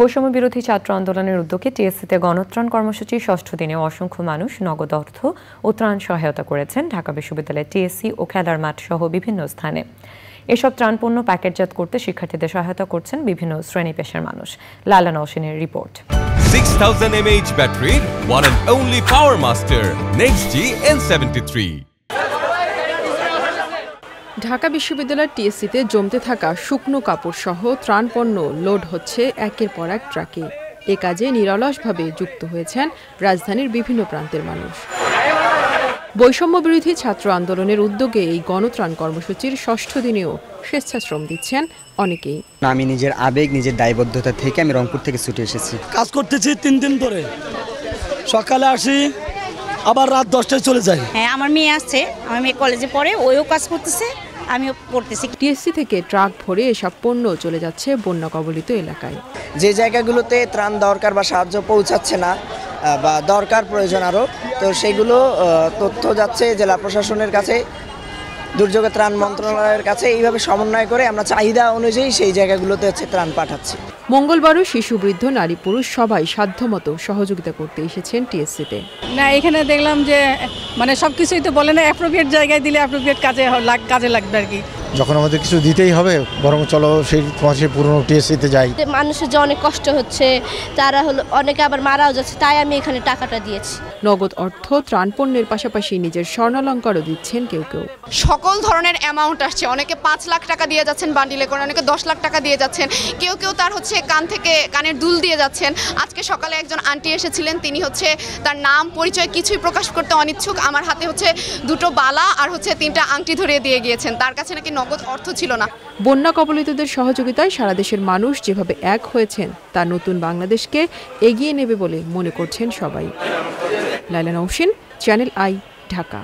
বৈষম্য বিরোধী ছাত্র আন্দোলনের উদ্যোগে টিএসসিতে গণত্রাণ কর্মসূচির ষষ্ঠ দিনে অসংখ্য মানুষ নগদ অর্থ ও ত্রাণ সহায়তা করেছেন ঢাকা বিশ্ববিদ্যালয়ের টিএসসি ও খেলার মাঠ সহ বিভিন্ন স্থানে এসব ত্রাণপণ্য প্যাকেটজাত করতে শিক্ষার্থীদের সহায়তা করছেন বিভিন্ন শ্রেণী পেশার মানুষ লালা নওশিনের report 6000 mAh battery, one and Dhaka বিশ্ববিদ্যালয়ের টিএসসিতে জমতে থাকা শুকনো কাপড় সহ ত্রাণপণ্য লোড হচ্ছে একের পর এক ট্রাকে এ কাজে নিরলসভাবে যুক্ত হয়েছেন রাজধানীর বিভিন্ন প্রান্তের মানুষ বৈষম্য বিরোধী ছাত্র আন্দোলনের উদ্যোগে এই গণত্রাণ কর্মসূচির ষষ্ঠ দিনেও স্বেচ্ছাশ্রম দিচ্ছেন অনেকেই আমি নিজের আবেগ নিজের দায়বদ্ধতা থেকে আমি রংপুর থেকে ছুটে এসেছি কাজ করতেছি তিন দিন ধরে সকালে আসি আবার রাত দশটায় চলে যাই হ্যাঁ আমার মেয়ে আছে আমার মেয়ে কলেজে পড়ে ওইও কাজ করতেছে আমিও পড়তেছি টিএসসি থেকে ট্রাক ভরে এসব পণ্য চলে যাচ্ছে বন্যা কবলিত এলাকায় যে জায়গাগুলোতে ত্রাণ দরকার বা সাহায্য পৌঁছাচ্ছে না বা দরকার প্রয়োজন আরও তো সেগুলো তথ্য যাচ্ছে জেলা প্রশাসনের কাছে দুর্যোগে ত্রাণ মন্ত্রণালয়ের কাছে এইভাবে সমন্বয় করে আমরা চাহিদা অনুযায়ী সেই জায়গাগুলোতে হচ্ছে ত্রাণ পাঠাচ্ছি মঙ্গলবারও শিশু বৃদ্ধ নারী পুরুষ সবাই সাধ্যমতো সহযোগিতা করতে এসেছেন টিএসসিতে না এখানে দেখলাম যে মানে সব কিছুই তো বলে না অ্যাপ্রোপ্রিয়েট জায়গায় দিলে অ্যাপ্রোপ্রিয়েট কাজে কাজে লাগবে আর কি যখন আমাদের কিছু দিতেই হবে বরং চলো সেই মাসে পুরনো টিএসসিতে যাই মানুষের যে অনেক কষ্ট হচ্ছে তারা হলো অনেকে আবার মারাও যাচ্ছে তাই আমি এখানে টাকাটা দিয়েছি নগদ অর্থ ত্রাণপণ্যের পাশাপাশি নিজের স্বর্ণালঙ্কারও দিচ্ছেন কেউ কেউ সকল ধরনের অ্যামাউন্ট আসছে অনেকে পাঁচ লাখ টাকা দিয়ে যাচ্ছেন বান্ডিলে করে অনেকে দশ লাখ টাকা দিয়ে যাচ্ছেন কেউ কেউ তার হচ্ছে কান থেকে কানের দুল দিয়ে যাচ্ছেন আজকে সকালে একজন আন্টি এসেছিলেন তিনি হচ্ছে তার নাম পরিচয় কিছুই প্রকাশ করতে অনিচ্ছুক আমার হাতে হচ্ছে দুটো বালা আর হচ্ছে তিনটা আংটি ধরিয়ে দিয়ে গিয়েছেন তার কাছে নাকি নগদ অর্থ ছিল না বন্যা কবলিতদের সহযোগিতায় সারা দেশের মানুষ যেভাবে এক হয়েছেন তা নতুন বাংলাদেশকে এগিয়ে নেবে বলে মনে করছেন সবাই লাইলা নৌসিন চ্যানেল আই ঢাকা